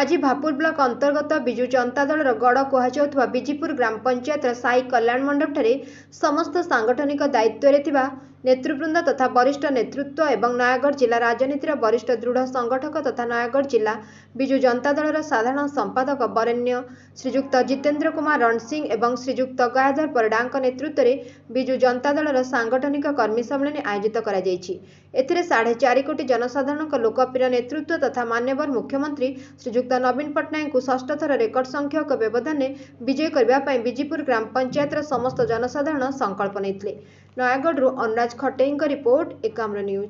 ଆଜି ଭାପୁର ବ୍ଲକ ଅନ୍ତର୍ଗତ ବିଜୁ ଜନତା ଦଳର ଗଡ଼ କୁହାଯାଉଥିବା ବିଜିପୁର ଗ୍ରାମପଞ୍ଚାୟତର ସାଇ କଲ୍ୟାଣ ମଣ୍ଡପଠାରେ ସମସ୍ତ ସାଂଗଠନିକ ଦାୟିତ୍ୱରେ ଥିବା ନେତୃବୃନ୍ଦ ତଥା ବରିଷ୍ଠ ନେତୃତ୍ୱ ଏବଂ ନୟାଗଡ଼ ଜିଲ୍ଲା ରାଜନୀତିର ବରିଷ୍ଠ ଦୃଢ଼ ସଂଗଠକ ତଥା ନୟାଗଡ଼ ଜିଲ୍ଲା ବିଜୁ ଜନତା ଦଳର ସାଧାରଣ ସମ୍ପାଦକ ବରେଣ୍ୟ ଶ୍ରୀଯୁକ୍ତ ଜିତେନ୍ଦ୍ର କୁମାର ରଣସିଂ ଏବଂ ଶ୍ରୀଯୁକ୍ତ ଗୟାଧର ପରିଡ଼ାଙ୍କ ନେତୃତ୍ୱରେ ବିଜୁ ଜନତା ଦଳର ସାଂଗଠନିକ କର୍ମୀ ସମ୍ମିଳନୀ ଆୟୋଜିତ କରାଯାଇଛି ଏଥିରେ ସାଢ଼େ ଚାରି କୋଟି ଜନସାଧାରଣଙ୍କ ଲୋକପ୍ରିୟ ନେତୃତ୍ୱ ତଥା ମାନ୍ୟବର ମୁଖ୍ୟମନ୍ତ୍ରୀ ଶ୍ରୀଯୁକ୍ତ ନବୀନ ପଟ୍ଟନାୟକଙ୍କୁ ଷଷ୍ଠଥର ରେକର୍ଡ ସଂଖ୍ୟକ ବ୍ୟବଧାନରେ ବିଜୟ କରିବା ପାଇଁ ବିଜିପୁର ଗ୍ରାମ ପଞ୍ଚାୟତର ସମସ୍ତ ଜନସାଧାରଣ ସଂକଳ୍ପ ନେଇଥିଲେ ନୟାଗଡ଼ରୁ ଅନୁରାଗ राज खट्टेंग का रिपोर्ट एकाम्र न्यूज